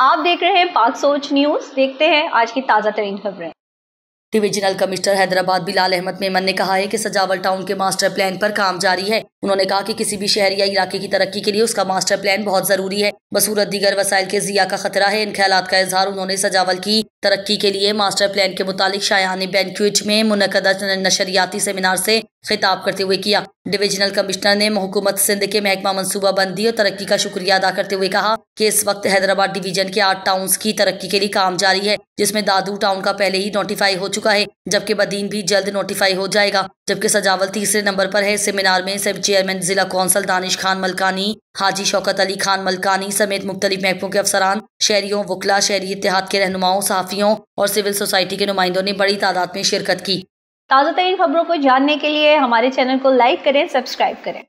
आप देख रहे हैं पाक सोच न्यूज देखते हैं आज की ताज़ा तरीन खबरें डिविजनल कमिश्नर हैदराबाद बिलाल अहमद मेमन ने कहा है कि सजावल टाउन के मास्टर प्लान पर काम जारी है उन्होंने कहा कि किसी भी शहर या इलाके की तरक्की के लिए उसका मास्टर प्लान बहुत जरूरी है बसूरत दीगर वसाइल के जिया का खतरा है इन ख्याल का इजहार उन्होंने सजावल की तरक्की के लिए मास्टर प्लान के मुताबिक शायानी बैंक में मुनदा नशरियाती सेमिनार से खिताब करते हुए किया डिविजनल कमिश्नर ने हुकूमत सिंध के महकमा बंदी और तरक्की का शुक्रिया अदा करते हुए कहा कि इस वक्त हैदराबाद डिवीजन के आठ टाउन की तरक्की के लिए काम जारी है जिसमें दादू टाउन का पहले ही नोटिफाई हो चुका है जबकि बदीन भी जल्द नोटिफाई हो जाएगा जबकि सजावल तीसरे नंबर पर है सेमिनार में सब चेयरमैन जिला कौंसल दानिश खान मलकानी हाजी शौकत अली खान मलकानी समेत मुख्तलिफ महकमों के अफसरान शहरियों वकला शहरी इतिहाद के रहनुमाओं सहाफ़ियों और सिविल सोसाइटी के नुमाइंदों ने बड़ी तादाद में शिरकत की ताज़ा तरीन खबरों को जानने के लिए हमारे चैनल को लाइक करें सब्सक्राइब करें